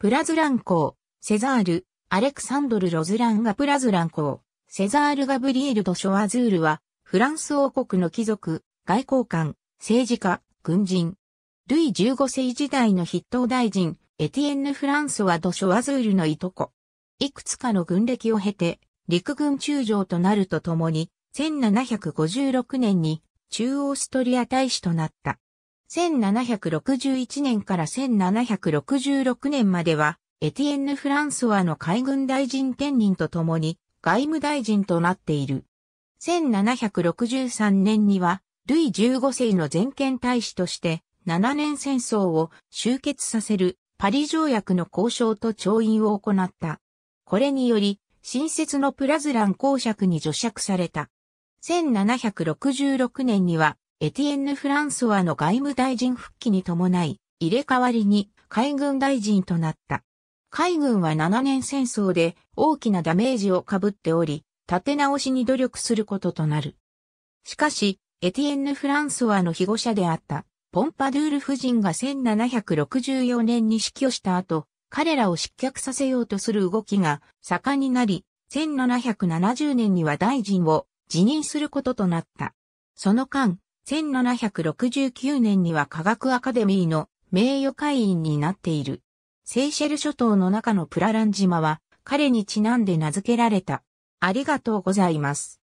プラズラン公、セザール、アレクサンドル・ロズランがプラズラン公、セザール・ガブリエル・ド・ショアズールは、フランス王国の貴族、外交官、政治家、軍人。ルイ15世時代の筆頭大臣、エティエンヌ・フランソワ・ド・ショアズールのいとこ。いくつかの軍歴を経て、陸軍中将となるとともに、1756年に中央ストリア大使となった。1761年から1766年までは、エティエンヌ・フランソワの海軍大臣兼任と共に外務大臣となっている。1763年には、ルイ15世の全権大使として、7年戦争を終結させるパリ条約の交渉と調印を行った。これにより、新設のプラズラン公爵に除爵された。1766年には、エティエンヌ・フランソワの外務大臣復帰に伴い、入れ替わりに海軍大臣となった。海軍は7年戦争で大きなダメージを被っており、立て直しに努力することとなる。しかし、エティエンヌ・フランソワの被護者であったポンパドゥール夫人が1764年に死去した後、彼らを失脚させようとする動きが盛んになり、1770年には大臣を辞任することとなった。その間、1769年には科学アカデミーの名誉会員になっている。セーシェル諸島の中のプララン島は彼にちなんで名付けられた。ありがとうございます。